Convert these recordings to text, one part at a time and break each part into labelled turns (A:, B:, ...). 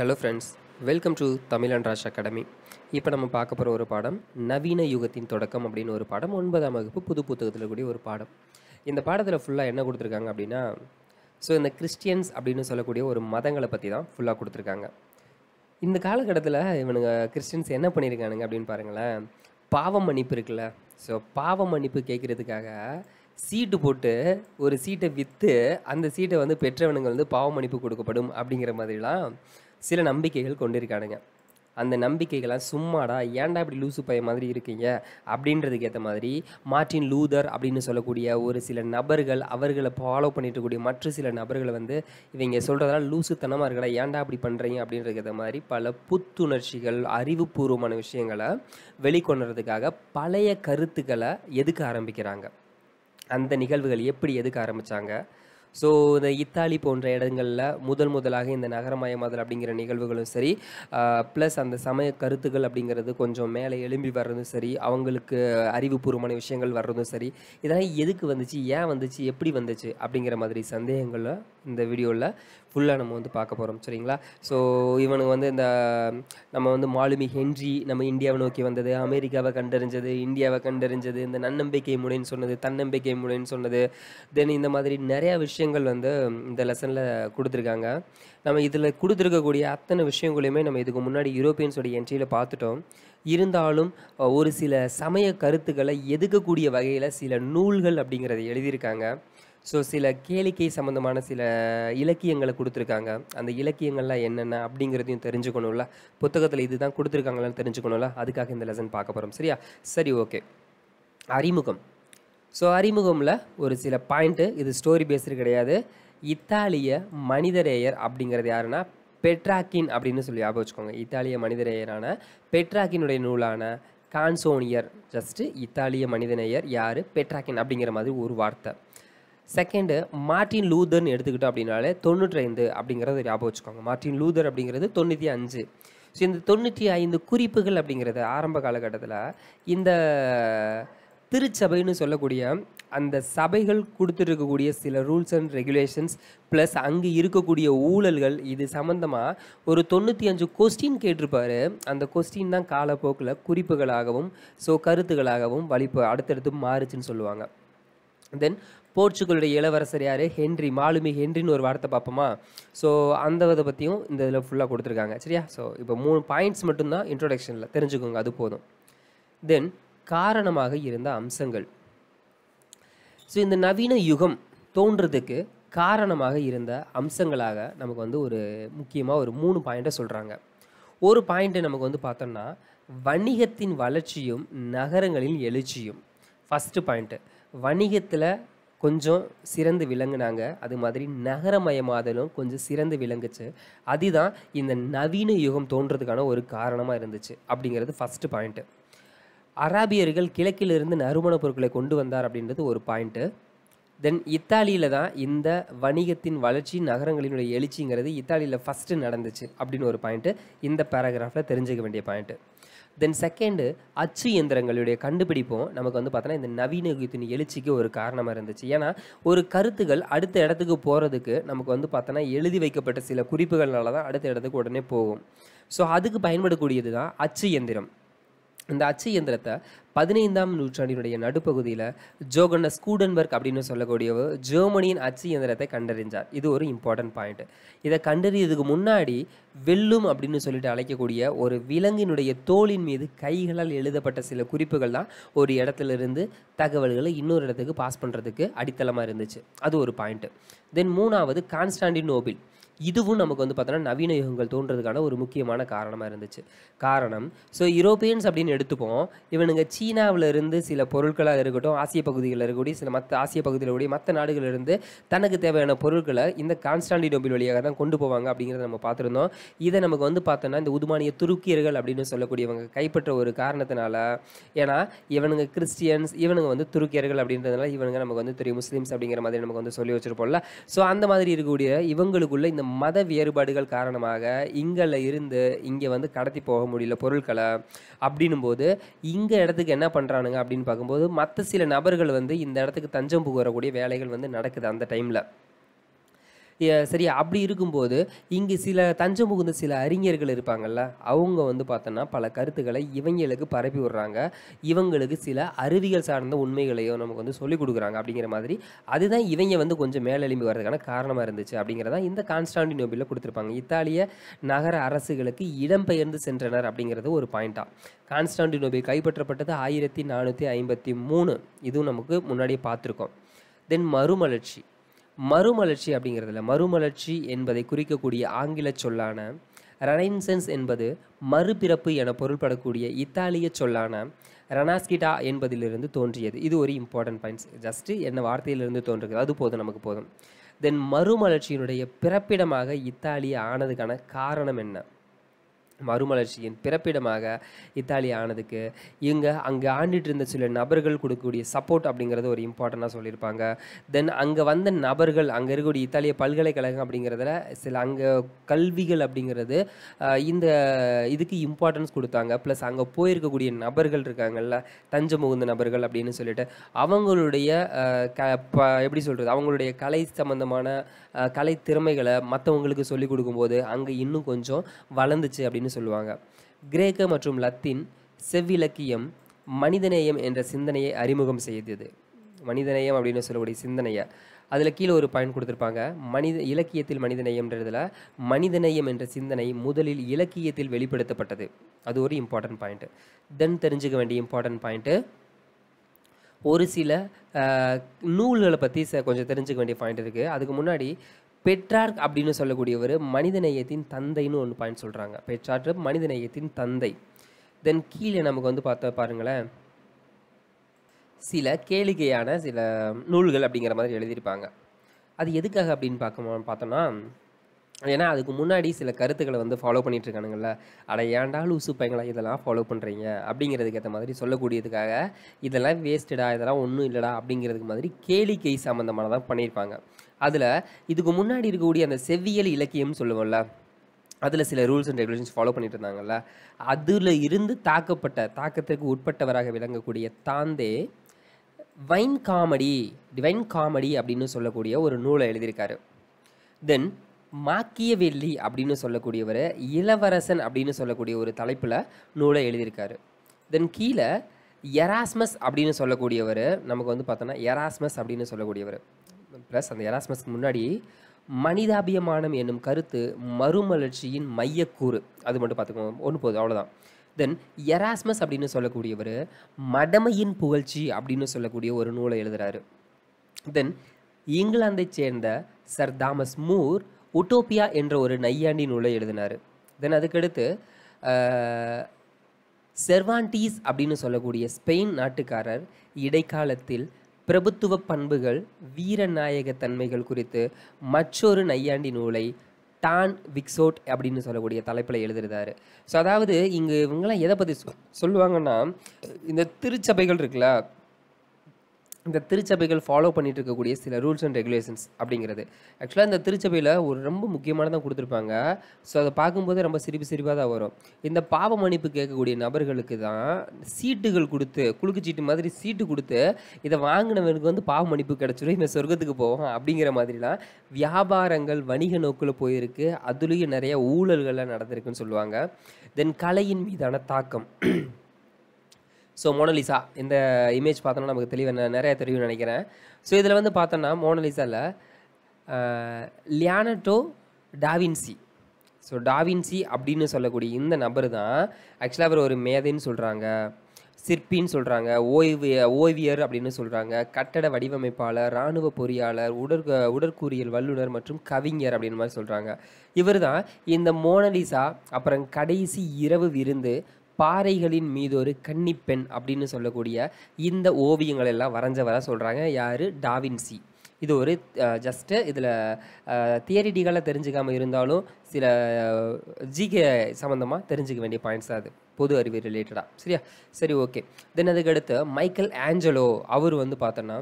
A: hello friends welcome to Tamil and Rash academy இப்போ நம்ம பார்க்க போகிற ஒரு பாடம் நவீன யுகத்தின் தொடக்கம் அப்படின்னு ஒரு பாடம் ஒன்பதாம் வகுப்பு புது புத்தகத்தில் கூடிய ஒரு பாடம் இந்த பாடத்தில் ஃபுல்லாக என்ன கொடுத்துருக்காங்க அப்படின்னா ஸோ இந்த கிறிஸ்டியன்ஸ் அப்படின்னு சொல்லக்கூடிய ஒரு மதங்களை பற்றி தான் ஃபுல்லாக கொடுத்துருக்காங்க இந்த காலகட்டத்தில் இவனுங்க கிறிஸ்டின்ஸ் என்ன பண்ணியிருக்கானுங்க அப்படின்னு பாருங்களேன் பாவம் மன்னிப்பு இருக்குல்ல ஸோ பாவம் மன்னிப்பு கேட்குறதுக்காக சீட்டு போட்டு ஒரு சீட்டை விற்று அந்த சீட்டை வந்து பெற்றவனுங்க வந்து பாவ மன்னிப்பு கொடுக்கப்படும் அப்படிங்கிற மாதிரிலாம் சில நம்பிக்கைகள் கொண்டிருக்கானுங்க அந்த நம்பிக்கைகள்லாம் சும்மாடா ஏன்டா இப்படி லூசு பைய மாதிரி இருக்கீங்க அப்படின்றதுக்கு ஏற்ற மாதிரி மார்ட்டின் லூதர் அப்படின்னு சொல்லக்கூடிய ஒரு சில நபர்கள் அவர்களை ஃபாலோ பண்ணிட்டு கூடிய மற்ற சில நபர்களை வந்து இவங்க சொல்கிறதெல்லாம் லூசுத்தனமாக இருக்கலாம் ஏன்டா அப்படி பண்ணுறீங்க அப்படின்றதுக்கு ஏற்ற மாதிரி பல புத்துணர்ச்சிகள் அறிவுபூர்வமான விஷயங்களை வெளிக்கொணர்றதுக்காக பழைய கருத்துக்களை எதுக்க ஆரம்பிக்கிறாங்க அந்த நிகழ்வுகள் எப்படி எதுக்க ஆரம்பித்தாங்க ஸோ இந்த இத்தாலி போன்ற இடங்களில் முதல் முதலாக இந்த நகரமயமாதல் அப்படிங்கிற நிகழ்வுகளும் சரி ப்ளஸ் அந்த சமய கருத்துக்கள் அப்படிங்கிறது கொஞ்சம் மேலே எழும்பி வர்றதும் சரி அவங்களுக்கு அறிவுபூர்வமான விஷயங்கள் வர்றதும் சரி இதெல்லாம் எதுக்கு வந்துச்சு ஏன் வந்துச்சு எப்படி வந்துச்சு அப்படிங்கிற மாதிரி சந்தேகங்களை இந்த வீடியோவில் ஃபுல்லாக நம்ம வந்து பார்க்க போகிறோம் சரிங்களா ஸோ இவனுக்கு வந்து இந்த நம்ம வந்து மாலுமி ஹென்றி நம்ம இந்தியாவை நோக்கி வந்தது அமெரிக்காவை கண்டறிஞ்சது இந்தியாவை கண்டறிஞ்சது இந்த நன்னம்பிக்கை முறைன்னு சொன்னது தன்னம்பிக்கை முறைன்னு சொன்னது தென் இந்த மாதிரி நிறையா விஷயங்கள் வந்து இந்த லெசனில் கொடுத்துருக்காங்க நம்ம இதில் கொடுத்துருக்கக்கூடிய அத்தனை விஷயங்களையுமே நம்ம இதுக்கு முன்னாடி யூரோப்பியன்ஸோடைய என்ட்ரியில் பார்த்துட்டோம் இருந்தாலும் ஒரு சில சமய கருத்துக்களை எதுக்கக்கூடிய வகையில் சில நூல்கள் அப்படிங்கிறத எழுதியிருக்காங்க ஸோ சில கேளிக்கை சம்மந்தமான சில இலக்கியங்களை கொடுத்துருக்காங்க அந்த இலக்கியங்கள்லாம் என்னென்ன அப்படிங்கிறதையும் தெரிஞ்சுக்கணும்ல புத்தகத்தில் இது தான் கொடுத்துருக்காங்களான்னு தெரிஞ்சுக்கணும்ல அதுக்காக இந்த லெசன் பார்க்க போகிறோம் சரியா சரி ஓகே அறிமுகம் ஸோ அறிமுகமில் ஒரு சில பாயிண்ட்டு இது ஸ்டோரி பேஸ்டு கிடையாது இத்தாலிய மனிதரேயர் அப்படிங்கிறது யாருன்னா பெட்ராக்கின் அப்படின்னு சொல்லி ஞாபகம் வச்சுக்கோங்க இத்தாலிய மனிதரேயரான பெட்ராக்கினுடைய நூலான கான்சோனியர் ஜஸ்ட்டு இத்தாலிய மனிதநேயர் யார் பெட்ராக்கின் அப்படிங்கிற மாதிரி ஒரு வார்த்தை செகண்டு மார்ட்டின் லூதர்னு எடுத்துக்கிட்டோம் அப்படின்னாலே தொண்ணூற்றைந்து அப்படிங்கிறத ஞாபகம் வச்சுக்கோங்க மார்ட்டின் லூதர் அப்படிங்கிறது தொண்ணூற்றி அஞ்சு ஸோ இந்த தொண்ணூற்றி ஐந்து குறிப்புகள் அப்படிங்கிறது ஆரம்ப காலகட்டத்தில் இந்த திருச்சபைன்னு சொல்லக்கூடிய அந்த சபைகள் கொடுத்துருக்கக்கூடிய சில ரூல்ஸ் அண்ட் ரெகுலேஷன்ஸ் ப்ளஸ் அங்கே இருக்கக்கூடிய ஊழல்கள் இது சம்மந்தமாக ஒரு தொண்ணூற்றி அஞ்சு கொஸ்டின் கேட்டிருப்பாரு அந்த கொஸ்டின் தான் காலப்போக்கில் குறிப்புகளாகவும் ஸோ கருத்துகளாகவும் வழிப்பு அடுத்தடுத்து மாறுச்சுன்னு சொல்லுவாங்க தென் போர்ச்சுகலுடைய இளவரசர் யார் ஹென்றி மாலுமி ஹென்றின்னு ஒரு வார்த்தை பார்ப்போமா ஸோ அந்த இதை பற்றியும் இந்த இதில் ஃபுல்லாக கொடுத்துருக்காங்க சரியா ஸோ இப்போ மூணு பாயிண்ட்ஸ் மட்டும்தான் இன்ட்ரோடக்ஷனில் தெரிஞ்சுக்கோங்க அது போதும் தென் காரணமாக இருந்த அம்சங்கள் ஸோ இந்த நவீன யுகம் தோன்றதுக்கு காரணமாக இருந்த அம்சங்களாக நமக்கு வந்து ஒரு முக்கியமாக ஒரு மூணு பாயிண்ட்டை சொல்கிறாங்க ஒரு பாயிண்ட்டு நமக்கு வந்து பார்த்தோம்னா வணிகத்தின் வளர்ச்சியும் நகரங்களின் எழுச்சியும் ஃபஸ்ட்டு பாயிண்ட்டு வணிகத்தில் கொஞ்சம் சிறந்து விளங்குனாங்க அது மாதிரி நகரமயமாதலும் கொஞ்சம் சிறந்து விளங்குச்சு அதுதான் இந்த நவீன யுகம் தோன்றதுக்கான ஒரு காரணமாக இருந்துச்சு அப்படிங்கிறது ஃபஸ்ட்டு பாயிண்ட்டு அராபியர்கள் கிழக்கிலிருந்து நறுமணப் பொருட்களை கொண்டு வந்தார் அப்படின்றது ஒரு பாயிண்ட்டு தென் இத்தாலியில் தான் இந்த வணிகத்தின் வளர்ச்சி நகரங்களினுடைய எழுச்சிங்கிறது இத்தாலியில் ஃபஸ்ட்டு நடந்துச்சு அப்படின்னு ஒரு பாயிண்ட்டு இந்த பேராகிராஃபில் தெரிஞ்சுக்க வேண்டிய பாயிண்ட்டு தென் செகண்டு அச்சு இயந்திரங்களுடைய கண்டுபிடிப்பும் நமக்கு வந்து பார்த்தோன்னா இந்த நவீன யுகத்தின் எழுச்சிக்கு ஒரு காரணமாக இருந்துச்சு ஏன்னா ஒரு கருத்துக்கள் அடுத்த இடத்துக்கு போகிறதுக்கு நமக்கு வந்து பார்த்தோன்னா எழுதி வைக்கப்பட்ட சில குறிப்புகள்னால தான் அடுத்த இடத்துக்கு உடனே போகும் ஸோ அதுக்கு பயன்படக்கூடியது தான் அச்சு இயந்திரம் இந்த அச்சு இயந்திரத்தை பதினைந்தாம் நூற்றாண்டினுடைய நடுப்பகுதியில் ஜோகன்னஸ் கூடன்பர்க் அப்படின்னு சொல்லக்கூடியவர் ஜெர்மனியின் அச்சு இயந்திரத்தை கண்டறிஞ்சார் இது ஒரு இம்பார்ட்டன்ட் பாயிண்ட் இதை கண்டறியதுக்கு முன்னாடி வெல்லும் அப்படின்னு சொல்லிட்டு அழைக்கக்கூடிய ஒரு விலங்கினுடைய தோளின் மீது கைகளால் எழுதப்பட்ட சில குறிப்புகள் தான் ஒரு இடத்துல இருந்து தகவல்களை இன்னொரு இடத்துக்கு பாஸ் பண்ணுறதுக்கு அடித்தளமாக இருந்துச்சு அது ஒரு பாயிண்ட்டு தென் மூணாவது கான்ஸ்டாண்டின் நோபில் இதுவும் நமக்கு வந்து பார்த்தோன்னா நவீன யுகங்கள் தோன்றதுக்கான ஒரு முக்கியமான காரணமாக இருந்துச்சு காரணம் ஸோ யூரோப்பியன்ஸ் அப்படின்னு எடுத்துப்போம் இவனுங்க சீனாவிலிருந்து சில பொருட்களாக இருக்கட்டும் ஆசிய பகுதிகளில் இருக்கக்கூடிய சில மற்ற ஆசிய கூடிய மற்ற நாடுகளிலிருந்து தனக்கு தேவையான பொருட்களை இந்த கான்ஸ்டாண்டினோபிள் வழியாக தான் கொண்டு போவாங்க அப்படிங்கிறத நம்ம பார்த்துருந்தோம் இதை நமக்கு வந்து பார்த்தோன்னா இந்த உதுமானிய துருக்கியர்கள் அப்படின்னு சொல்லக்கூடியவங்க கைப்பற்ற ஒரு காரணத்தினால ஏன்னா இவனுங்க கிறிஸ்டியன்ஸ் இவனுங்க வந்து துருக்கியர்கள் அப்படின்றதுனால இவனுங்க நமக்கு வந்து தெரியும் முஸ்லீம்ஸ் அப்படிங்கிற மாதிரி நமக்கு வந்து சொல்லி வச்சிருப்போம்ல ஸோ அந்த மாதிரி இருக்கக்கூடிய இவங்களுக்குள்ள இந்த மத வேறுபாடுகள் காரணமாக இங்கில் இருந்து இங்கே வந்து கடத்தி போக முடியல பொருட்களை அப்படின்னும் போது இங்கே இடத்துக்கு என்ன பண்ணுறானுங்க அப்படின்னு பார்க்கும்போது மற்ற சில நபர்கள் வந்து இந்த இடத்துக்கு தஞ்சம் புகரக்கூடிய வேலைகள் வந்து நடக்குது அந்த டைமில் சரி அப்படி இருக்கும்போது இங்கு சில தஞ்சம் புகுந்த சில அறிஞர்கள் இருப்பாங்கல்ல அவங்க வந்து பார்த்தோன்னா பல கருத்துக்களை இவங்களுக்கு பரப்பி விடுறாங்க இவங்களுக்கு சில அறிவியல் சார்ந்த உண்மைகளையோ நமக்கு வந்து சொல்லிக் கொடுக்குறாங்க அப்படிங்கிற மாதிரி அதுதான் இவங்க வந்து கொஞ்சம் மேலெலும்பி வர்றதுக்கான காரணமாக இருந்துச்சு அப்படிங்கிறதா இந்த கான்ஸ்டாண்டினோபிளில் கொடுத்துருப்பாங்க இத்தாலிய நகர அரசுகளுக்கு இடம்பெயர்ந்து சென்றனர் அப்படிங்கிறது ஒரு பாயிண்ட்டாக கான்ஸ்டாண்டினோபிள் கைப்பற்றப்பட்டது ஆயிரத்தி நானூற்றி ஐம்பத்தி மூணு இதுவும் நமக்கு முன்னாடியே பார்த்துருக்கோம் தென் மறுமலர்ச்சி மறுமலர்ச்சி அப்படிங்கிறதுல மறுமலர்ச்சி என்பதை குறிக்கக்கூடிய ஆங்கில சொல்லான ரனைன்சென்ஸ் என்பது மறுபிறப்பு என பொருள்படக்கூடிய இத்தாலிய சொல்லான ரனாஸ்கிட்டா என்பதிலிருந்து தோன்றியது இது ஒரு இம்பார்ட்டன்ட் பாயிண்ட்ஸ் ஜஸ்ட்டு என்ன வார்த்தையிலிருந்து தோன்றுகிறது அது போதும் நமக்கு போதும் தென் மறுமலர்ச்சியினுடைய பிறப்பிடமாக இத்தாலி ஆனதுக்கான காரணம் என்ன மறுமலர்ச்சியின் பிறப்பிடமாக இத்தாலி ஆனதுக்கு இவங்க அங்கே ஆண்டிட்டு இருந்த சில நபர்கள் கொடுக்கக்கூடிய சப்போர்ட் அப்படிங்கிறது ஒரு இம்பார்ட்டண்டாக சொல்லியிருப்பாங்க தென் அங்கே வந்த நபர்கள் அங்கே இருக்கக்கூடிய இத்தாலிய பல்கலைக்கழகம் அப்படிங்கிறதுல சில அங்கே கல்விகள் அப்படிங்கிறது இந்த இதுக்கு இம்பார்ட்டன்ஸ் கொடுத்தாங்க ப்ளஸ் அங்கே போயிருக்கக்கூடிய நபர்கள் இருக்காங்கல்ல தஞ்ச முகுந்த நபர்கள் அப்படின்னு சொல்லிட்டு அவங்களுடைய க எப்படி சொல்கிறது அவங்களுடைய கலை சம்மந்தமான கலை திறமைகளை மற்றவங்களுக்கு சொல்லிக் கொடுக்கும்போது அங்கே இன்னும் கொஞ்சம் வளர்ந்துச்சு அப்படின்னு அப்படின்னு சொல்லுவாங்க கிரேக்க மற்றும் லத்தீன் செவ்விலக்கியம் மனிதநேயம் என்ற சிந்தனையை அறிமுகம் செய்தது மனிதநேயம் அப்படின்னு சொல்லக்கூடிய சிந்தனையை அதில் கீழே ஒரு பாயிண்ட் கொடுத்துருப்பாங்க மனித இலக்கியத்தில் மனிதநேயம்ன்றதுல மனிதநேயம் என்ற சிந்தனை முதலில் இலக்கியத்தில் வெளிப்படுத்தப்பட்டது அது ஒரு இம்பார்ட்டன்ட் பாயிண்ட்டு தென் தெரிஞ்சுக்க வேண்டிய இம்பார்ட்டன்ட் பாயிண்ட்டு ஒரு சில நூல்களை பற்றி கொஞ்சம் தெரிஞ்சுக்க வேண்டிய பாயிண்ட் இருக்குது அதுக்கு முன்னாடி பெட்ரார்க் அப்படின்னு சொல்லக்கூடியவர் மனிதநேயத்தின் தந்தைன்னு ஒன்று பாயிண்ட் சொல்கிறாங்க பெட்ரார்க் மனிதநேயத்தின் தந்தை தென் கீழே நமக்கு வந்து பார்த்தா பாருங்களேன் சில கேளிக்கையான சில நூல்கள் அப்படிங்கிற மாதிரி எழுதியிருப்பாங்க அது எதுக்காக அப்படின்னு பார்க்க பார்த்தோம்னா ஏன்னா அதுக்கு முன்னாடி சில கருத்துக்களை வந்து ஃபாலோ பண்ணிகிட்ருக்கானுங்கள அட ஏன்டா லூசு பையங்களா இதெல்லாம் ஃபாலோ பண்ணுறீங்க அப்படிங்கிறதுக்கு ஏற்ற மாதிரி சொல்லக்கூடியதுக்காக இதெல்லாம் வேஸ்டடா இதெல்லாம் ஒன்றும் இல்லைடா அப்படிங்கிறதுக்கு மாதிரி கேளிக்கை சம்மந்தமானதான் பண்ணியிருப்பாங்க அதில் இதுக்கு முன்னாடி இருக்கக்கூடிய அந்த செவ்வியல் இலக்கியம்னு சொல்லுவோம்ல அதில் சில ரூல்ஸ் அண்ட் ரெகுலேஷன்ஸ் ஃபாலோ பண்ணிட்டு இருந்தாங்கல்ல அதில் இருந்து தாக்கப்பட்ட தாக்கத்திற்கு உட்பட்டவராக விளங்கக்கூடிய தாந்தே வைன் காமெடி டிவைன் காமெடி அப்படின்னு சொல்லக்கூடிய ஒரு நூலை எழுதியிருக்காரு தென் மாக்கிய வெள்ளி அப்படின்னு சொல்லக்கூடியவர் இளவரசன் அப்படின்னு சொல்லக்கூடிய ஒரு தலைப்பில் நூலை எழுதியிருக்காரு தென் கீழே எராஸ்மஸ் அப்படின்னு சொல்லக்கூடியவர் நமக்கு வந்து பார்த்தோன்னா எராஸ்மஸ் அப்படின்னு சொல்லக்கூடியவர் ப்ளஸ் அந்த எராஸ்மஸ்க்கு முன்னாடி மனிதாபியமானம் என்னும் கருத்து மறுமலர்ச்சியின் மையக்கூறு அது மட்டும் பார்த்துக்கோங்க ஒன்று போதும் அவ்வளோதான் தென் எராஸ்மஸ் அப்படின்னு சொல்லக்கூடியவர் மடமையின் புகழ்ச்சி அப்படின்னு சொல்லக்கூடிய ஒரு நூலை எழுதுகிறாரு தென் இங்கிலாந்தை சேர்ந்த சர் தாமஸ் மூர் உட்டோப்பியா என்ற ஒரு நையாண்டி நூலை எழுதினார் தென் அதுக்கடுத்து செர்வான்டீஸ் அப்படின்னு சொல்லக்கூடிய ஸ்பெயின் நாட்டுக்காரர் இடைக்காலத்தில் பிரபுத்துவ பண்புகள் வீரநாயக தன்மைகள் குறித்து மற்றொரு நையாண்டி நூலை டான் விக்ஸோட் அப்படின்னு சொல்லக்கூடிய தலைப்பில் எழுதுறாரு ஸோ அதாவது இங்கே இவங்கெல்லாம் எதை பற்றி சொல்லுவாங்கன்னா இந்த திருச்சபைகள் இருக்குல்ல இந்த திருச்சபைகள் ஃபாலோ பண்ணிட்டு இருக்கக்கூடிய சில ரூல்ஸ் அண்ட் ரெகுலேஷன்ஸ் அப்படிங்கிறது ஆக்சுவலாக இந்த திருச்சபையில் ஒரு ரொம்ப முக்கியமானதான் கொடுத்துருப்பாங்க ஸோ அதை பார்க்கும்போது ரொம்ப சிரிப்பு சிரிப்பாக தான் வரும் இந்த பாவ மன்னிப்பு கேட்கக்கூடிய நபர்களுக்கு தான் சீட்டுகள் கொடுத்து குலுக்கு சீட்டு மாதிரி சீட்டு கொடுத்து இதை வாங்கினவனுக்கு வந்து பாவ மன்னிப்பு கிடச்சிடும் இந்த சொர்க்கத்துக்கு போவோம் அப்படிங்கிற மாதிரிலாம் வியாபாரங்கள் வணிக நோக்கில் போயிருக்கு அதுலேயும் நிறைய ஊழல்கள்லாம் நடந்திருக்குன்னு சொல்லுவாங்க தென் கலையின் மீதான தாக்கம் ஸோ மோனலிசா இந்த இமேஜ் பார்த்தோன்னா நமக்கு தெளிவாக நிறையா தெரியும் நினைக்கிறேன் ஸோ இதில் வந்து பார்த்தோன்னா மோனலிசாவில் லியானட்டோ டாவின்சி ஸோ டாவின்சி அப்படின்னு சொல்லக்கூடிய இந்த நபர் தான் ஆக்சுவலாக அவர் ஒரு மேதைன்னு சொல்கிறாங்க சிற்பின்னு சொல்கிறாங்க ஓய்விய ஓய்வியர் அப்படின்னு சொல்கிறாங்க கட்டட வடிவமைப்பாளர் இராணுவ பொறியாளர் உடற்க உடற்கூறியல் வல்லுநர் மற்றும் கவிஞர் அப்படின்னு மாதிரி சொல்கிறாங்க இவர் தான் இந்த மோனலிசா அப்புறம் கடைசி இரவு விருந்து பாறைகளின் மீது ஒரு கன்னிப்பெண் அப்படின்னு சொல்லக்கூடிய இந்த ஓவியங்கள் எல்லாம் வரைஞ்சவர சொல்கிறாங்க யார் டாவின்சி இது ஒரு ஜஸ்ட்டு இதில் தியரிட்டிகளாக தெரிஞ்சுக்காமல் இருந்தாலும் சில ஜிகே சம்மந்தமாக தெரிஞ்சுக்க வேண்டிய பாயிண்ட்ஸ் அது பொது அறிவு ரிலேட்டடாக சரியா சரி ஓகே தென் அதுக்கடுத்து மைக்கேல் ஆஞ்சலோ அவர் வந்து பார்த்தோன்னா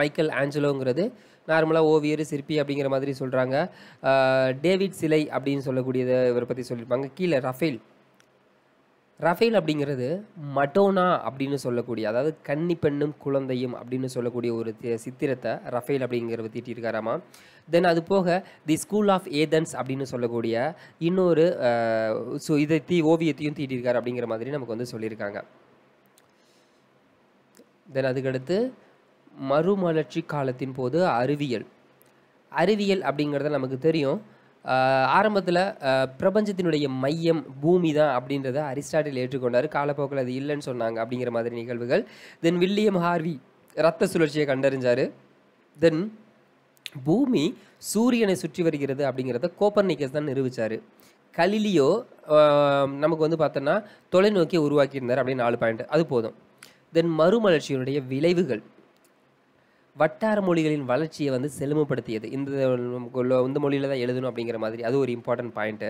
A: மைக்கேல் ஆஞ்சலோங்கிறது நார்மலாக ஓவியர் சிற்பி அப்படிங்கிற மாதிரி சொல்கிறாங்க டேவிட் சிலை அப்படின்னு சொல்லக்கூடியதை இவரை பற்றி சொல்லியிருப்பாங்க கீழே ரஃபேல் ரஃபேல் அப்படிங்கிறது மடோனா அப்படின்னு சொல்லக்கூடிய அதாவது கன்னி பெண்ணும் குழந்தையும் அப்படின்னு சொல்லக்கூடிய ஒரு சித்திரத்தை ரஃபேல் அப்படிங்கிறத தீட்டியிருக்காராமா தென் அது போக தி ஸ்கூல் ஆஃப் ஏதன்ஸ் அப்படின்னு சொல்லக்கூடிய இன்னொரு ஸோ இதை தீ ஓவியத்தையும் தீட்டியிருக்காரு அப்படிங்கிற மாதிரி நமக்கு வந்து சொல்லியிருக்காங்க தென் அதுக்கடுத்து மறுமலர்ச்சி காலத்தின் போது அறிவியல் அறிவியல் அப்படிங்கிறத நமக்கு தெரியும் ஆரம்பத்தில் பிரபஞ்சத்தினுடைய மையம் பூமி தான் அப்படின்றத அரிஸ்டாட்டில் ஏற்றுக்கொண்டார் காலப்போக்கில் அது இல்லைன்னு சொன்னாங்க அப்படிங்கிற மாதிரி நிகழ்வுகள் தென் வில்லியம் ஹார்வி ரத்த சுழற்சியை கண்டறிஞ்சார் தென் பூமி சூரியனை சுற்றி வருகிறது அப்படிங்கிறத கோப்பர்னிக்கஸ் தான் நிரூபித்தார் கலிலியோ நமக்கு வந்து பார்த்தோன்னா தொலைநோக்கியை உருவாக்கியிருந்தார் அப்படின்னு நாலு பாயிண்ட் அது போதும் தென் மறுமலர்ச்சியினுடைய விளைவுகள் வட்டார மொழிகளின் வளர்ச்சியை வந்து செழுமைப்படுத்தியது இந்த இந்த மொழியில் தான் எழுதணும் அப்படிங்கிற மாதிரி அது ஒரு இம்பார்ட்டன்ட் பாயிண்ட்டு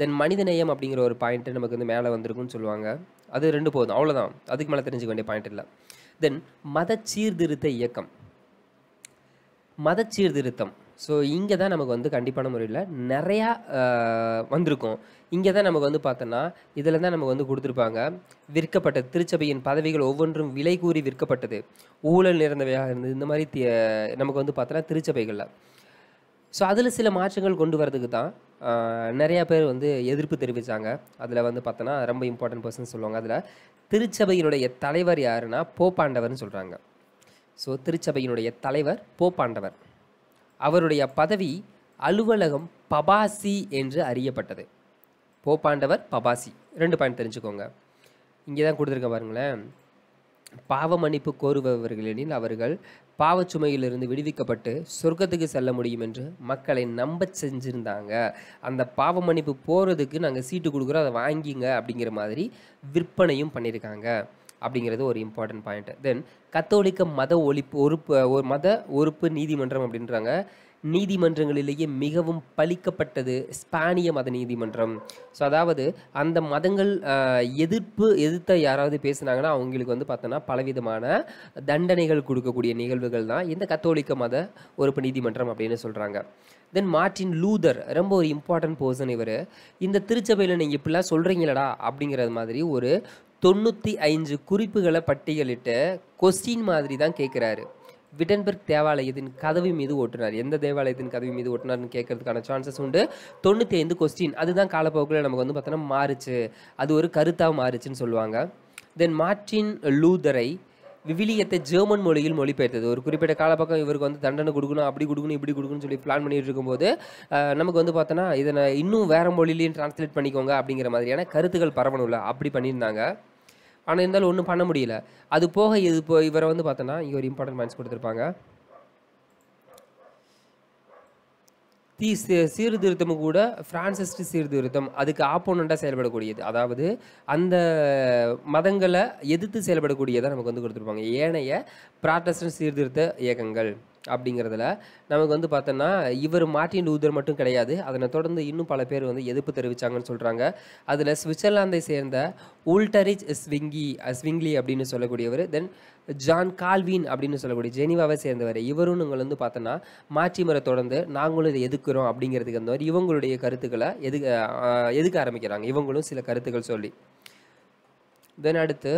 A: தென் மனிதநேயம் அப்படிங்கிற ஒரு பாயிண்ட்டு நமக்கு வந்து மேலே வந்திருக்குன்னு சொல்லுவாங்க அது ரெண்டு போதும் அவ்வளோதான் அதுக்கு மேலே தெரிஞ்சுக்க வேண்டிய பாயிண்ட் இல்லை தென் மத சீர்திருத்த இயக்கம் மத சீர்திருத்தம் ஸோ இங்கே தான் நமக்கு வந்து கண்டிப்பான முறையில் நிறையா வந்திருக்கும் இங்கே தான் நமக்கு வந்து பார்த்தோன்னா இதில் தான் நமக்கு வந்து கொடுத்துருப்பாங்க விற்கப்பட்ட திருச்சபையின் பதவிகள் ஒவ்வொன்றும் விலை கூறி விற்கப்பட்டது ஊழல் நிறந்தவையாக இருந்தது இந்த மாதிரி நமக்கு வந்து பார்த்தோன்னா திருச்சபைகளில் ஸோ அதில் சில மாற்றங்கள் கொண்டு வரதுக்கு தான் நிறையா பேர் வந்து எதிர்ப்பு தெரிவித்தாங்க அதில் வந்து பார்த்தோன்னா ரொம்ப இம்பார்ட்டன்ட் பர்சன் சொல்லுவாங்க அதில் திருச்சபையினுடைய தலைவர் யாருன்னா போப்பாண்டவர்னு சொல்கிறாங்க ஸோ திருச்சபையினுடைய தலைவர் போப்பாண்டவர் அவருடைய பதவி அலுவலகம் பபாசி என்று அறியப்பட்டது போப்பாண்டவர் பபாசி ரெண்டு பாயிண்ட் தெரிஞ்சுக்கோங்க இங்கே தான் கொடுத்துருக்க பாருங்களேன் பாவ மன்னிப்பு கோருபவர்களில் அவர்கள் பாவச்சுமையிலிருந்து விடுவிக்கப்பட்டு சொர்க்கத்துக்கு செல்ல முடியும் என்று மக்களை நம்ப செஞ்சுருந்தாங்க அந்த பாவ மன்னிப்பு போகிறதுக்கு நாங்கள் சீட்டு கொடுக்குறோம் அதை வாங்கிங்க அப்படிங்கிற மாதிரி விற்பனையும் பண்ணியிருக்காங்க அப்படிங்கிறது ஒரு இம்பார்ட்டன்ட் பாயிண்ட் தென் கத்தோலிக்க மத ஒழிப்பு ஒரு மத ஒறுப்பு நீதிமன்றம் அப்படின்றாங்க நீதிமன்றங்களிலேயே மிகவும் பழிக்கப்பட்டது ஸ்பானிய மத நீதிமன்றம் ஸோ அதாவது அந்த மதங்கள் எதிர்ப்பு எதிர்த்த யாராவது பேசுனாங்கன்னா அவங்களுக்கு வந்து பார்த்தோன்னா பலவிதமான தண்டனைகள் கொடுக்கக்கூடிய நிகழ்வுகள் தான் இந்த கத்தோலிக்க மத ஒரு நீதிமன்றம் அப்படின்னு சொல்கிறாங்க தென் மார்டின் லூதர் ரொம்ப ஒரு இம்பார்ட்டன்ட் பர்சன் இவர் இந்த திருச்சபையில் நீங்கள் இப்படிலாம் சொல்கிறீங்களடா அப்படிங்கிறது மாதிரி ஒரு தொண்ணூற்றி ஐந்து குறிப்புகளை பட்டியலிட்டு கொஸ்டின் மாதிரி தான் கேட்குறாரு விடன்பர்க் தேவாலயத்தின் கதவு மீது ஓட்டுனார் எந்த தேவாலயத்தின் கதவு மீது ஓட்டுனார்னு கேட்கறதுக்கான சான்சஸ் உண்டு தொண்ணூற்றி ஐந்து கொஸ்டின் அதுதான் காலப்போக்கில் நமக்கு வந்து பார்த்தோன்னா மாறுச்சு அது ஒரு கருத்தாக மாறுச்சுன்னு சொல்லுவாங்க தென் மார்டின் லூதரை விவிலியத்தை ஜெர்மன் மொழியில் மொழிபெயர்த்தது ஒரு குறிப்பிட்ட காலப்பக்கம் இவருக்கு வந்து தண்டனை கொடுக்கணும் அப்படி கொடுக்கணும் இப்படி கொடுக்கணும்னு சொல்லி பிளான் பண்ணிட்டு இருக்கும்போது நமக்கு வந்து பார்த்தோன்னா இதை இன்னும் வேறு மொழியிலையும் டிரான்ஸ்லேட் பண்ணிக்கோங்க அப்படிங்கிற மாதிரியான கருத்துக்கள் பரவணும்ல அப்படி பண்ணியிருந்தாங்க ஆனால் இருந்தாலும் ஒன்றும் பண்ண முடியல அது போக இது இப்போ இவரை வந்து பார்த்தோன்னா இங்கே ஒரு இம்பார்ட்டன்ட் மைண்ட்ஸ் கொடுத்துருப்பாங்க தி சீர்திருத்தமும் கூட பிரான்சிஸ்ட் சீர்திருத்தம் அதுக்கு ஆப்போனண்ட்டாக செயல்படக்கூடியது அதாவது அந்த மதங்களை எதிர்த்து செயல்படக்கூடியதாக நமக்கு வந்து கொடுத்துருப்பாங்க ஏனைய பிராட்டஸ்டன் சீர்திருத்த இயக்கங்கள் அப்படிங்கிறதுல நமக்கு வந்து பார்த்தோன்னா இவர் மார்ட்டின் லூதர் மட்டும் கிடையாது அதனை தொடர்ந்து இன்னும் பல பேர் வந்து எதிர்ப்பு தெரிவித்தாங்கன்னு சொல்கிறாங்க அதில் சுவிட்சர்லாந்தை சேர்ந்த உல்டரிச் ஸ்விங்கி ஸ்விங்லி அப்படின்னு சொல்லக்கூடியவர் தென் ஜான் கால்வின் அப்படின்னு சொல்லக்கூடிய ஜெனிவாவை சேர்ந்தவர் இவரும் நீங்கள் வந்து பார்த்தோன்னா மாட்சிமரை தொடர்ந்து நாங்களும் இதை எதுக்குறோம் அப்படிங்கிறதுக்கு வந்தவர் இவங்களுடைய கருத்துக்களை எது எதுக்க ஆரம்பிக்கிறாங்க இவங்களும் சில கருத்துக்கள் சொல்லி தென் அடுத்து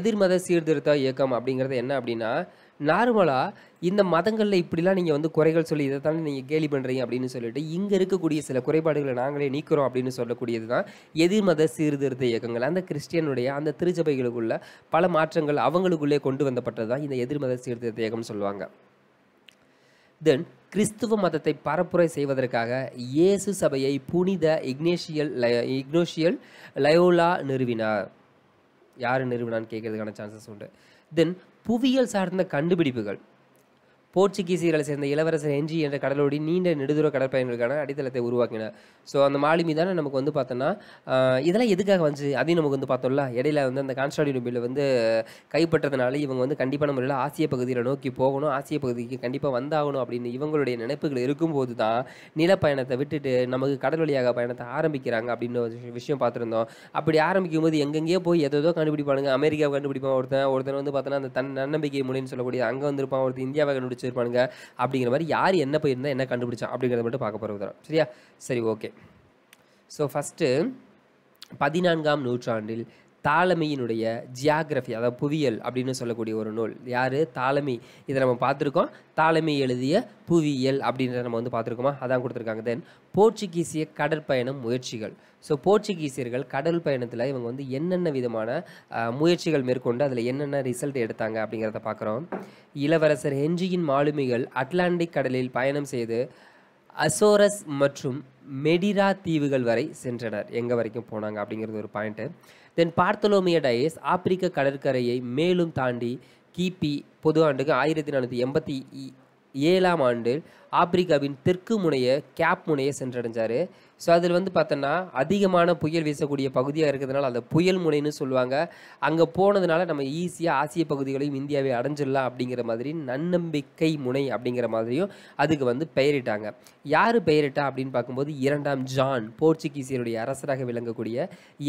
A: எதிர்மத சீர்திருத்த இயக்கம் அப்படிங்கிறது என்ன அப்படின்னா நார்மலாக இந்த மதங்களில் இப்படிலாம் நீங்கள் வந்து குறைகள் சொல்லி இதை தானே நீங்கள் கேலி பண்ணுறீங்க அப்படின்னு சொல்லிட்டு இங்கே இருக்கக்கூடிய சில குறைபாடுகளை நாங்களே நீக்கிறோம் அப்படின்னு சொல்லக்கூடியது தான் எதிர்மத சீர்திருத்த இயக்கங்கள் அந்த கிறிஸ்டியனுடைய அந்த திருச்சபைகளுக்குள்ள பல மாற்றங்கள் அவங்களுக்குள்ளே கொண்டு வந்தப்பட்டது தான் இந்த எதிர்மத சீர்திருத்த இயக்கம்னு சொல்லுவாங்க தென் கிறிஸ்துவ மதத்தை பரப்புரை செய்வதற்காக இயேசு சபையை புனித இக்னேஷியல் இக்னோஷியல் லயோலா நிறுவினார் யார் நிறுவனான்னு கேட்கறதுக்கான சான்சஸ் உண்டு தென் புவியியல் சார்ந்த கண்டுபிடிப்புகள் போர்ச்சுகீசியர்களை சேர்ந்த இளவரசர் ஹென்றி என்ற கடலோடி நீண்ட நெடுதூர கடற்பயணங்களுக்கான அடித்தளத்தை உருவாக்கினார் ஸோ அந்த மாலுமி தானே நமக்கு வந்து பார்த்தோன்னா இதெல்லாம் எதுக்காக வந்துச்சு அதையும் நமக்கு வந்து பார்த்தோம்ல இடையில வந்து அந்த கான்ஸ்டாண்டினோபில் வந்து கைப்பற்றதுனால இவங்க வந்து கண்டிப்பான முறையில் ஆசிய பகுதியில் நோக்கி போகணும் ஆசிய பகுதிக்கு கண்டிப்பாக வந்தாகணும் அப்படின்னு இவங்களுடைய நினைப்புகள் இருக்கும்போது தான் நிலப்பயணத்தை விட்டுட்டு நமக்கு கடல் வழியாக பயணத்தை ஆரம்பிக்கிறாங்க அப்படின்னு ஒரு விஷயம் பார்த்துருந்தோம் அப்படி ஆரம்பிக்கும் போது எங்கெங்கேயோ போய் எதோ கண்டுபிடிப்பானுங்க அமெரிக்காவை கண்டுபிடிப்பான் ஒருத்தன் ஒருத்தன் வந்து பார்த்தோன்னா அந்த தன் நன்னம்பிக்கை மொழின்னு சொல்லக்கூடிய அங்கே வந்திருப்பான் ஒருத்தர் இந்தியாவை கண்டுபிடிச்சிருப்பானுங்க அப்படிங்கிற மாதிரி யார் என்ன போயிருந்தால் என்ன கண்டுபிடிச்சான் அப்படிங்கிறத மட்டும் பார்க்க போகிறோம் சரியா சரி ஓகே ஸோ ஃபஸ்ட்டு பதினான்காம் நூற்றாண்டில் தாளமையினுடைய ஜியாகிரஃபி அதாவது புவியியல் அப்படின்னு சொல்லக்கூடிய ஒரு நூல் யார் தாளமை இதை நம்ம பார்த்துருக்கோம் தாளமை எழுதிய புவியியல் அப்படின்றத நம்ம வந்து பார்த்துருக்கோமா அதான் கொடுத்துருக்காங்க தென் போர்ச்சுகீசிய கடற்பயணம் முயற்சிகள் ஸோ போர்ச்சுகீசியர்கள் கடல் பயணத்தில் இவங்க வந்து என்னென்ன விதமான முயற்சிகள் மேற்கொண்டு அதில் என்னென்ன ரிசல்ட் எடுத்தாங்க அப்படிங்கிறத பார்க்குறோம் இளவரசர் ஹெஞ்சியின் மாலுமிகள் அட்லாண்டிக் கடலில் பயணம் செய்து அசோரஸ் மற்றும் மெடிரா தீவுகள் வரை சென்றனர் எங்கே வரைக்கும் போனாங்க அப்படிங்கிறது ஒரு பாயிண்ட்டு தென் பார்த்தலோமியடைஸ் ஆப்பிரிக்க கடற்கரையை மேலும் தாண்டி கிபி பொது ஆண்டுக்கு ஆயிரத்தி நானூற்றி எண்பத்தி ஏழாம் ஆண்டு ஆப்பிரிக்காவின் தெற்கு முனைய கேப் முனையை சென்றடைஞ்சார் ஸோ அதில் வந்து பார்த்தோன்னா அதிகமான புயல் வீசக்கூடிய பகுதியாக இருக்கிறதுனால அந்த புயல் முனைன்னு சொல்லுவாங்க அங்கே போனதுனால நம்ம ஈஸியாக ஆசிய பகுதிகளையும் இந்தியாவை அடைஞ்சிடலாம் அப்படிங்கிற மாதிரி நன்னம்பிக்கை முனை அப்படிங்கிற மாதிரியும் அதுக்கு வந்து பெயரிட்டாங்க யார் பெயரிட்டா அப்படின்னு பார்க்கும்போது இரண்டாம் ஜான் போர்ச்சுகீசியருடைய அரசராக விளங்கக்கூடிய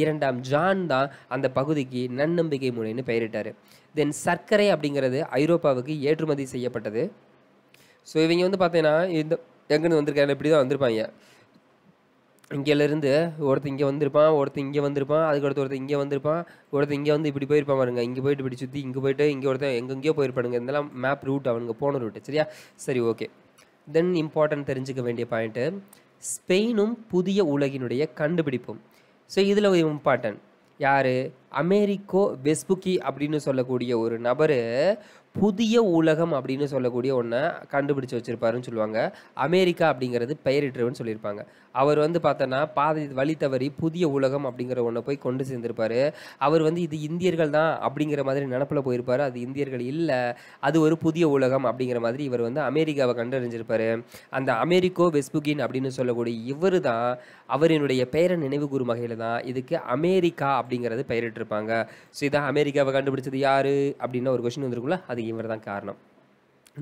A: இரண்டாம் ஜான் தான் அந்த பகுதிக்கு நன்னம்பிக்கை முனைன்னு பெயரிட்டார் தென் சர்க்கரை அப்படிங்கிறது ஐரோப்பாவுக்கு ஏற்றுமதி செய்யப்பட்டது ஸோ இவங்க வந்து பார்த்தீங்கன்னா இந்த எங்கேருந்து வந்திருக்காங்க இப்படி தான் வந்திருப்பாங்க இங்கேலேருந்து ஒருத்தர் இங்கே வந்திருப்பான் ஒருத்தர் இங்கே வந்திருப்பான் அதுக்கடுத்து ஒருத்தர் இங்கே வந்திருப்பான் ஒருத்தர் இங்கே வந்து இப்படி போயிருப்பான் பாருங்க இங்கே போயிட்டு இப்படி சுற்றி இங்கே போயிட்டு இங்கே ஒருத்தர் எங்கெங்கேயோ போயிருப்பானுங்க இதெல்லாம் மேப் ரூட் அவனுங்க போன ரூட்டு சரியா சரி ஓகே தென் இம்பார்ட்டன்ட் தெரிஞ்சுக்க வேண்டிய பாயிண்ட்டு ஸ்பெயினும் புதிய உலகினுடைய கண்டுபிடிப்பும் ஸோ இதில் ஒரு இம்பார்ட்டன்ட் யார் அமெரிக்கோ வெஸ்புக்கி அப்படின்னு சொல்லக்கூடிய ஒரு நபர் புதிய உலகம் அப்படின்னு சொல்லக்கூடிய ஒன்றை கண்டுபிடிச்சு வச்சுருப்பாருன்னு சொல்லுவாங்க அமெரிக்கா அப்படிங்கிறது பெயரிட்டவன் சொல்லியிருப்பாங்க அவர் வந்து பார்த்தோன்னா பாதை வழி தவறி புதிய உலகம் அப்படிங்கிற ஒன்றை போய் கொண்டு சேர்ந்திருப்பார் அவர் வந்து இது இந்தியர்கள் தான் அப்படிங்கிற மாதிரி நினப்பில் போயிருப்பார் அது இந்தியர்கள் இல்லை அது ஒரு புதிய உலகம் அப்படிங்கிற மாதிரி இவர் வந்து அமெரிக்காவை கண்டறிஞ்சிருப்பார் அந்த அமெரிக்கோ வெஸ்புகின் அப்படின்னு சொல்லக்கூடிய இவர் தான் அவரினுடைய பெயரை நினைவு கூறும் வகையில் தான் இதுக்கு அமெரிக்கா அப்படிங்கிறது பெயரிட்டிருப்பாங்க ஸோ இதான் அமெரிக்காவை கண்டுபிடிச்சது யார் அப்படின்னு ஒரு கொஷின் வந்துருக்குள்ள அது வந்ததுக்கு இவர் தான் காரணம்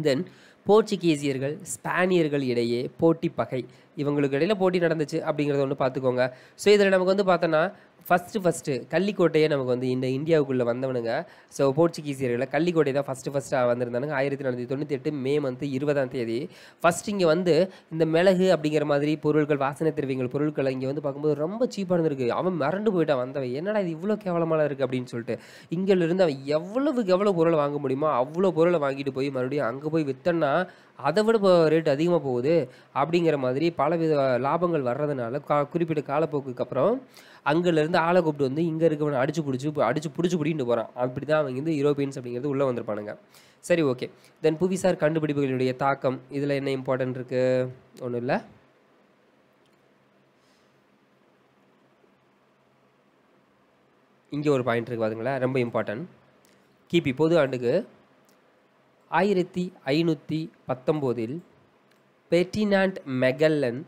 A: தென் போர்ச்சுகீசியர்கள் ஸ்பானியர்கள் இடையே போட்டி பகை இவங்களுக்கு இடையில் போட்டி நடந்துச்சு அப்படிங்கிறத ஒன்று பார்த்துக்கோங்க ஸோ இதில் நமக்கு வந்து பார்த்தோன்னா ஃபஸ்ட்டு ஃபஸ்ட்டு கள்ளிக்கோட்டையே நமக்கு வந்து இந்த இந்தியாவுக்குள்ளே வந்தவனுங்க ஸோ போர்ச்சுகீசியர்களில் கள்ளிக்கோட்டை தான் ஃபஸ்ட்டு ஃபஸ்ட்டாக வந்திருந்தானுங்க ஆயிரத்தி தொள்ளாயிரத்தி தொண்ணூற்றி எட்டு மே மந்த்து இருபதாம் தேதி ஃபஸ்ட் இங்கே வந்து இந்த மிளகு அப்படிங்கிற மாதிரி பொருட்கள் வாசனை தெரிவிங்கள் பொருட்களை இங்கே வந்து பார்க்கும்போது ரொம்ப சீப்பாக இருந்திருக்கு அவன் மறண்டு போயிட்டான் வந்தவன் என்னடா இது இவ்வளோ கேவலமாக இருக்குது அப்படின்னு சொல்லிட்டு இங்கேருந்து அவன் எவ்வளவுக்கு எவ்வளோ பொருளை வாங்க முடியுமோ அவ்வளோ பொருளை வாங்கிட்டு போய் மறுபடியும் அங்கே போய் விற்றன்னா அதை விட ரேட் அதிகமாக போகுது அப்படிங்கிற மாதிரி பலவித லாபங்கள் வர்றதுனால குறிப்பிட்ட காலப்போக்குக்கு அப்புறம் அங்கேருந்து ஆளை கூப்பிட்டு வந்து இங்கே இருக்கவனை அடிச்சு பிடிச்சி அடிச்சு பிடிச்சி பிடிக்கிட்டு போகிறான் அப்படி தான் அவங்க வந்து யூரோப்பியன்ஸ் அப்படிங்கிறது உள்ளே வந்திருப்பானுங்க சரி ஓகே தென் புவிசார் கண்டுபிடிப்புகளுடைய தாக்கம் இதில் என்ன இம்பார்ட்டன்ட் இருக்குது ஒன்றும் இல்லை இங்கே ஒரு பாயிண்ட் இருக்குது பாருங்களேன் ரொம்ப இம்பார்ட்டன்ட் கிபி பொது ஆண்டுக்கு ஆயிரத்தி ஐநூற்றி பத்தொம்போதில் பெர்டினாண்ட் மெகல்லன்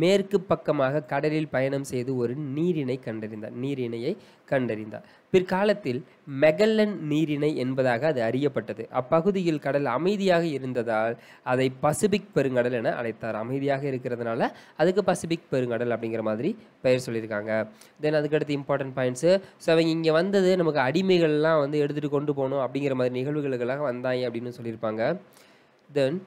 A: மேற்கு பக்கமாக கடலில் பயணம் செய்து ஒரு நீரிணை கண்டறிந்தார் நீரிணையை கண்டறிந்தார் பிற்காலத்தில் மெகல்லன் நீரிணை என்பதாக அது அறியப்பட்டது அப்பகுதியில் கடல் அமைதியாக இருந்ததால் அதை பசிபிக் பெருங்கடல் என அழைத்தார் அமைதியாக இருக்கிறதுனால அதுக்கு பசிபிக் பெருங்கடல் அப்படிங்கிற மாதிரி பெயர் சொல்லியிருக்காங்க தென் அதுக்கடுத்து இம்பார்ட்டன்ட் பாயிண்ட்ஸு ஸோ அவங்க இங்கே வந்தது நமக்கு அடிமைகள்லாம் வந்து எடுத்துகிட்டு கொண்டு போகணும் அப்படிங்கிற மாதிரி நிகழ்வுகளுக்கெல்லாம் வந்தாங்க அப்படின்னு சொல்லியிருப்பாங்க தென்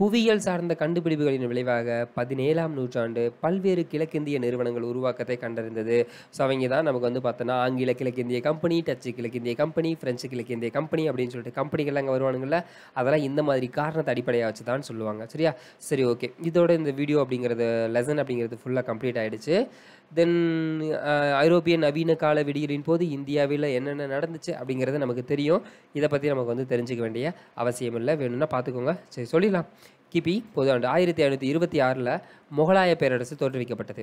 A: புவியியல் சார்ந்த கண்டுபிடிப்புகளின் விளைவாக பதினேழாம் நூற்றாண்டு பல்வேறு கிழக்கிந்திய நிறுவனங்கள் உருவாக்கத்தை கண்டறிந்தது ஸோ அவங்க தான் நமக்கு வந்து பார்த்தோன்னா ஆங்கில கிழக்கிந்திய கம்பெனி டச்சு கிழக்கிந்திய கம்பெனி ஃப்ரெஞ்சு கிழக்கிந்திய கம்பெனி அப்படின்னு சொல்லிட்டு கம்பெனிகள்லாம் அங்கே வருவானுங்கள அதெல்லாம் இந்த மாதிரி காரணத்தை அடிப்படையாக வச்சு தான் சொல்லுவாங்க சரியா சரி ஓகே இதோட இந்த வீடியோ அப்படிங்கிறது லெசன் அப்படிங்கிறது ஃபுல்லாக கம்ப்ளீட் ஆகிடுச்சு தென் ஐரோப்பிய நவீன கால விடியலின் போது இந்தியாவில் என்னென்ன நடந்துச்சு அப்படிங்கிறது நமக்கு தெரியும் இதை பற்றி நமக்கு வந்து தெரிஞ்சுக்க வேண்டிய அவசியம் இல்லை வேணும்னா பார்த்துக்கோங்க சரி சொல்லிடலாம் கிபி பொது ஆண்டு ஆயிரத்தி ஐநூற்றி இருபத்தி ஆறில் முகலாய பேரரசு தோற்றுவிக்கப்பட்டது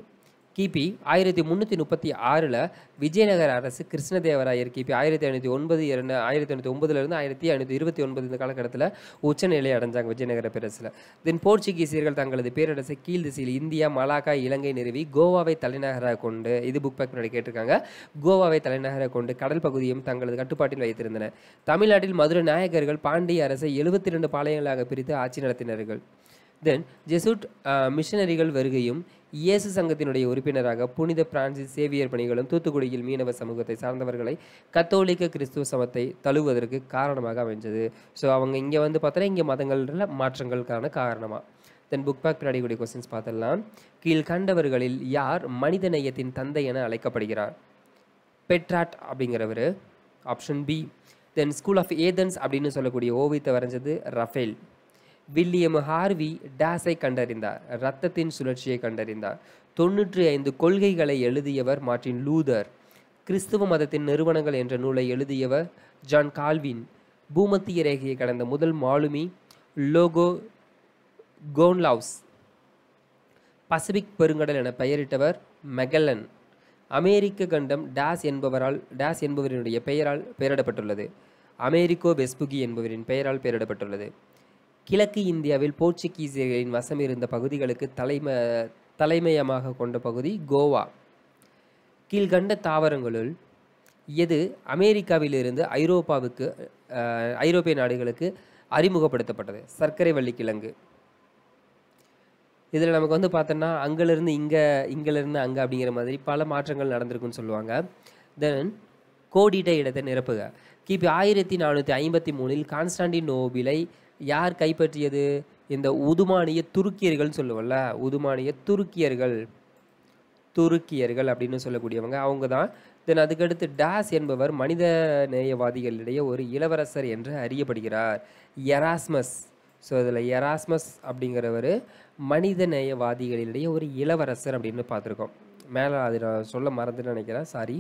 A: கிபி ஆயிரத்தி முந்நூற்றி முப்பத்தி ஆறில் விஜயநகர அரசு கிருஷ்ணதேவராயர் கிபி ஆயிரத்தி ஐநூற்றி ஒன்பது இரண்டு ஆயிரத்தி ஐநூற்றி ஒன்பதுலேருந்து ஆயிரத்தி ஐநூற்றி இருபத்தி ஒன்பது இந்த காலகட்டத்தில் உச்சநிலை அடைஞ்சாங்க விஜயநகர பேரரசில் தென் போர்ச்சுகீசியர்கள் தங்களது பேரரசை கீழ் திசையில் இந்தியா மலாக்கா இலங்கை நிறுவி கோவாவை தலைநகராக கொண்டு இது புக் பேக் கேட்டிருக்காங்க கோவாவை தலைநகராக கொண்டு கடல் பகுதியும் தங்களது கட்டுப்பாட்டில் வைத்திருந்தனர் தமிழ்நாட்டில் மதுரை நாயக்கர்கள் பாண்டிய அரசை எழுபத்தி ரெண்டு பாளையங்களாக பிரித்து ஆட்சி நடத்தினார்கள் தென் ஜெசுட் மிஷனரிகள் வருகையும் இயேசு சங்கத்தினுடைய உறுப்பினராக புனித பிரான்சிஸ் சேவியர் பணிகளும் தூத்துக்குடியில் மீனவ சமூகத்தை சார்ந்தவர்களை கத்தோலிக்க கிறிஸ்துவ சமத்தை தழுவதற்கு காரணமாக அமைஞ்சது ஸோ அவங்க இங்கே வந்து பார்த்தோன்னா இங்கே மதங்கள்ல மாற்றங்களுக்கான காரணமாக தென் புக் பேக் பின்னாடி கொஸ்டின்ஸ் பார்த்துடலாம் கண்டவர்களில் யார் மனித நேயத்தின் தந்தை என அழைக்கப்படுகிறார் பெட்ராட் அப்படிங்கிறவர் option B then school of Athens அப்படின்னு சொல்லக்கூடிய ஓவியத்தை வரைஞ்சது ரஃபேல் வில்லியம் ஹார்வி டேஸை கண்டறிந்தார் இரத்தத்தின் சுழற்சியை கண்டறிந்தார் தொன்னூற்றி ஐந்து கொள்கைகளை எழுதியவர் மார்ட்டின் லூதர் கிறிஸ்துவ மதத்தின் நிறுவனங்கள் என்ற நூலை எழுதியவர் ஜான் கால்வின் பூமத்திய ரேகையை கடந்த முதல் மாலுமி லோகோ கோன்லாவ்ஸ் பசிபிக் பெருங்கடல் என பெயரிட்டவர் மெகலன் அமெரிக்க கண்டம் டேஸ் என்பவரால் டேஸ் என்பவரினுடைய பெயரால் பெயரிடப்பட்டுள்ளது அமெரிக்கோ வெஸ்புகி என்பவரின் பெயரால் பெயரிடப்பட்டுள்ளது கிழக்கு இந்தியாவில் போர்ச்சுகீசியர்களின் வசம் இருந்த பகுதிகளுக்கு தலைம தலைமையமாக கொண்ட பகுதி கோவா கீழ்கண்ட தாவரங்களுள் எது அமெரிக்காவிலிருந்து ஐரோப்பாவுக்கு ஐரோப்பிய நாடுகளுக்கு அறிமுகப்படுத்தப்பட்டது சர்க்கரை வள்ளிக்கிழங்கு இதில் நமக்கு வந்து பார்த்தோன்னா அங்கேருந்து இங்கே இங்கேருந்து அங்கே அப்படிங்கிற மாதிரி பல மாற்றங்கள் நடந்திருக்குன்னு சொல்லுவாங்க தென் கோடிட்ட இடத்தை நிரப்புக கிபி ஆயிரத்தி நானூற்றி ஐம்பத்தி மூணில் கான்ஸ்டாண்டின் நோபிலை யார் கைப்பற்றியது இந்த உதுமானிய துருக்கியர்கள்னு சொல்லுவோம்ல உதுமானிய துருக்கியர்கள் துருக்கியர்கள் அப்படின்னு சொல்லக்கூடியவங்க அவங்க தான் தென் அதுக்கடுத்து டாஸ் என்பவர் மனித நேயவாதிகளிடையே ஒரு இளவரசர் என்று அறியப்படுகிறார் எராஸ்மஸ் ஸோ இதில் எராஸ்மஸ் அப்படிங்கிறவர் மனித நேயவாதிகளிடையே ஒரு இளவரசர் அப்படின்னு பார்த்துருக்கோம் மேலே அதை நான் சொல்ல மறந்துன்னு நினைக்கிறேன் சாரி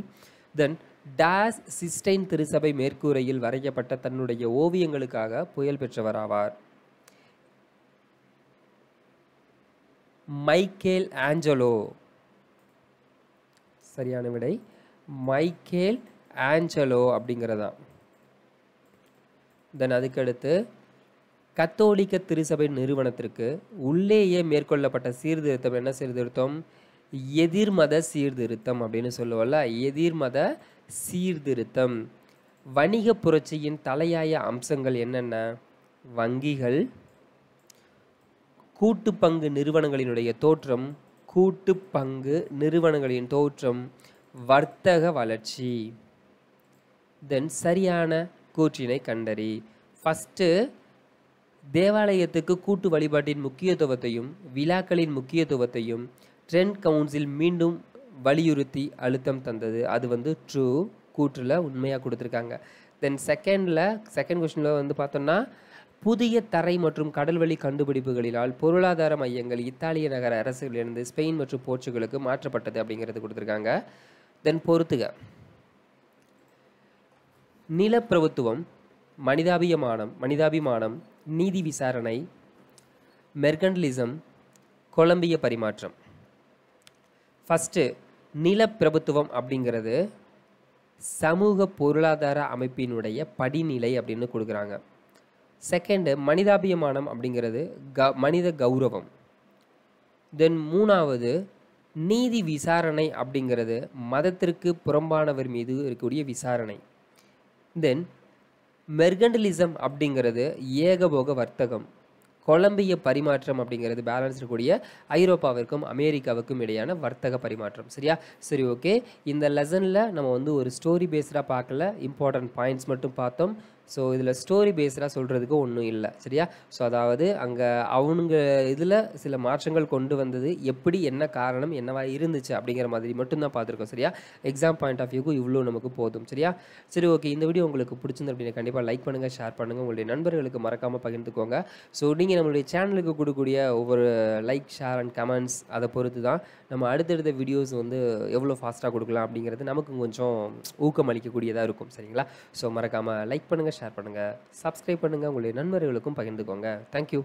A: தென் டாஸ் சிஸ்டைன் திருசபை மேற்கூரையில் வரையப்பட்ட தன்னுடைய ஓவியங்களுக்காக புயல் பெற்றவராவார் மைக்கேல் ஆஞ்சலோ சரியான விடை மைக்கேல் ஆஞ்சலோ அப்படிங்கிறதா தென் அதுக்கடுத்து கத்தோலிக்க திருசபை நிறுவனத்திற்கு உள்ளேயே மேற்கொள்ளப்பட்ட சீர்திருத்தம் என்ன சீர்திருத்தம் எதிர்மத சீர்திருத்தம் அப்படின்னு சொல்லுவோம்ல எதிர்மத சீர்திருத்தம் வணிக புரட்சியின் தலையாய அம்சங்கள் என்னென்ன வங்கிகள் கூட்டு பங்கு நிறுவனங்களினுடைய தோற்றம் கூட்டு பங்கு நிறுவனங்களின் தோற்றம் வர்த்தக வளர்ச்சி தென் சரியான கூற்றினை கண்டறி ஃபஸ்ட்டு தேவாலயத்துக்கு கூட்டு வழிபாட்டின் முக்கியத்துவத்தையும் விழாக்களின் முக்கியத்துவத்தையும் ட்ரெண்ட் கவுன்சில் மீண்டும் வலியுறுத்தி அழுத்தம் தந்தது அது வந்து ட்ரூ கூற்றில் உண்மையாக கொடுத்துருக்காங்க தென் செகண்டில் செகண்ட் கொஷனில் வந்து பார்த்தோம்னா புதிய தரை மற்றும் கடல்வழி கண்டுபிடிப்புகளினால் பொருளாதார மையங்கள் இத்தாலிய நகர அரசுகளிலிருந்து ஸ்பெயின் மற்றும் போர்ச்சுகலுக்கு மாற்றப்பட்டது அப்படிங்கிறது கொடுத்துருக்காங்க தென் பொறுத்துக நிலப்பிரபுத்துவம் மனிதாபியமானம் மனிதாபிமானம் நீதி விசாரணை மெர்கண்டலிசம் கொலம்பிய பரிமாற்றம் ஃபஸ்ட்டு நிலப்பிரபுத்துவம் அப்படிங்கிறது சமூக பொருளாதார அமைப்பினுடைய படிநிலை அப்படின்னு கொடுக்குறாங்க செகண்டு மனிதாபிமானம் அப்படிங்கிறது க மனித கௌரவம் தென் மூணாவது நீதி விசாரணை அப்படிங்கிறது மதத்திற்கு புறம்பானவர் மீது இருக்கக்கூடிய விசாரணை தென் மெர்கண்டலிசம் அப்படிங்கிறது ஏகபோக வர்த்தகம் கொலம்பிய பரிமாற்றம் அப்படிங்கிறது பேலன்ஸ் கூடிய ஐரோப்பாவிற்கும் அமெரிக்காவுக்கும் இடையான வர்த்தக பரிமாற்றம் சரியா சரி ஓகே இந்த லெசனில் நம்ம வந்து ஒரு ஸ்டோரி பேஸ்டாக பார்க்கல இம்பார்ட்டன்ட் பாயிண்ட்ஸ் மட்டும் பார்த்தோம் ஸோ இதில் ஸ்டோரி பேஸ்டாக சொல்கிறதுக்கு ஒன்றும் இல்லை சரியா ஸோ அதாவது அங்கே அவனுங்க இதில் சில மாற்றங்கள் கொண்டு வந்தது எப்படி என்ன காரணம் என்னவா இருந்துச்சு அப்படிங்கிற மாதிரி மட்டும்தான் பார்த்துருக்கோம் சரியா எக்ஸாம் பாயிண்ட் ஆஃப் வியூக்கும் இவ்வளோ நமக்கு போதும் சரியா சரி ஓகே இந்த வீடியோ உங்களுக்கு பிடிச்சிருந்து அப்படின்னு கண்டிப்பாக லைக் பண்ணுங்கள் ஷேர் பண்ணுங்கள் உங்களுடைய நண்பர்களுக்கு மறக்காமல் பகிர்ந்துக்கோங்க ஸோ நீங்கள் நம்மளுடைய சேனலுக்கு கொடுக்கக்கூடிய ஒவ்வொரு லைக் ஷேர் அண்ட் கமெண்ட்ஸ் அதை பொறுத்து தான் நம்ம அடுத்தடுத்த வீடியோஸ் வந்து எவ்வளோ ஃபாஸ்ட்டாக கொடுக்கலாம் அப்படிங்கிறது நமக்கு கொஞ்சம் ஊக்கம் அளிக்கக்கூடியதாக இருக்கும் சரிங்களா ஸோ மறக்காமல் லைக் பண்ணுங்கள் ஷேர் பண்ணுங்கள் சப்ஸ்கிரைப் பண்ணுங்கள் உங்களுடைய நண்பர்களுக்கும் பகிர்ந்துக்கோங்க தேங்க்யூ